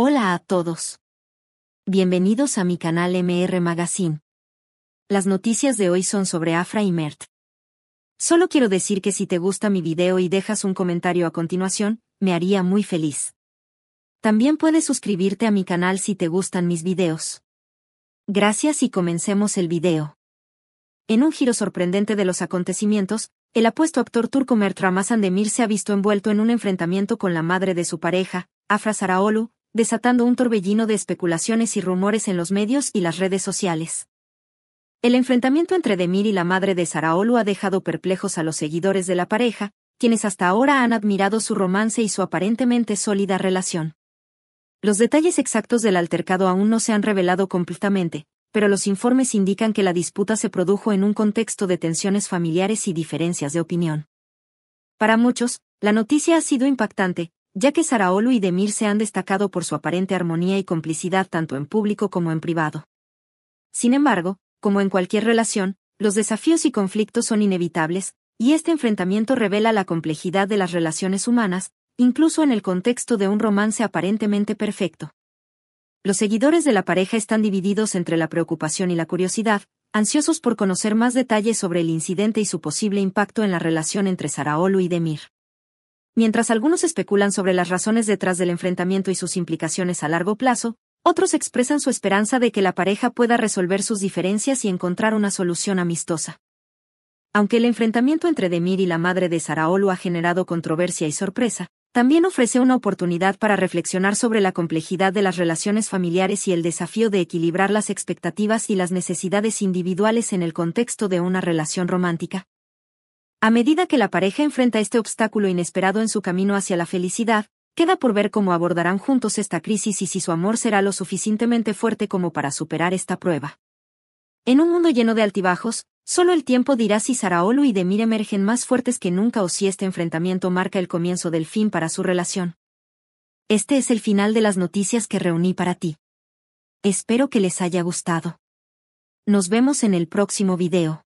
Hola a todos. Bienvenidos a mi canal MR Magazine. Las noticias de hoy son sobre Afra y Mert. Solo quiero decir que si te gusta mi video y dejas un comentario a continuación, me haría muy feliz. También puedes suscribirte a mi canal si te gustan mis videos. Gracias y comencemos el video. En un giro sorprendente de los acontecimientos, el apuesto actor turco Mert Ramazan Demir se ha visto envuelto en un enfrentamiento con la madre de su pareja, Afra Saraolu, desatando un torbellino de especulaciones y rumores en los medios y las redes sociales. El enfrentamiento entre Demir y la madre de Saraolu ha dejado perplejos a los seguidores de la pareja, quienes hasta ahora han admirado su romance y su aparentemente sólida relación. Los detalles exactos del altercado aún no se han revelado completamente, pero los informes indican que la disputa se produjo en un contexto de tensiones familiares y diferencias de opinión. Para muchos, la noticia ha sido impactante, ya que Saraolu y Demir se han destacado por su aparente armonía y complicidad tanto en público como en privado. Sin embargo, como en cualquier relación, los desafíos y conflictos son inevitables, y este enfrentamiento revela la complejidad de las relaciones humanas, incluso en el contexto de un romance aparentemente perfecto. Los seguidores de la pareja están divididos entre la preocupación y la curiosidad, ansiosos por conocer más detalles sobre el incidente y su posible impacto en la relación entre Saraolu y Demir. Mientras algunos especulan sobre las razones detrás del enfrentamiento y sus implicaciones a largo plazo, otros expresan su esperanza de que la pareja pueda resolver sus diferencias y encontrar una solución amistosa. Aunque el enfrentamiento entre Demir y la madre de Saraolu ha generado controversia y sorpresa, también ofrece una oportunidad para reflexionar sobre la complejidad de las relaciones familiares y el desafío de equilibrar las expectativas y las necesidades individuales en el contexto de una relación romántica. A medida que la pareja enfrenta este obstáculo inesperado en su camino hacia la felicidad, queda por ver cómo abordarán juntos esta crisis y si su amor será lo suficientemente fuerte como para superar esta prueba. En un mundo lleno de altibajos, solo el tiempo dirá si Saraolu y Demir emergen más fuertes que nunca o si este enfrentamiento marca el comienzo del fin para su relación. Este es el final de las noticias que reuní para ti. Espero que les haya gustado. Nos vemos en el próximo video.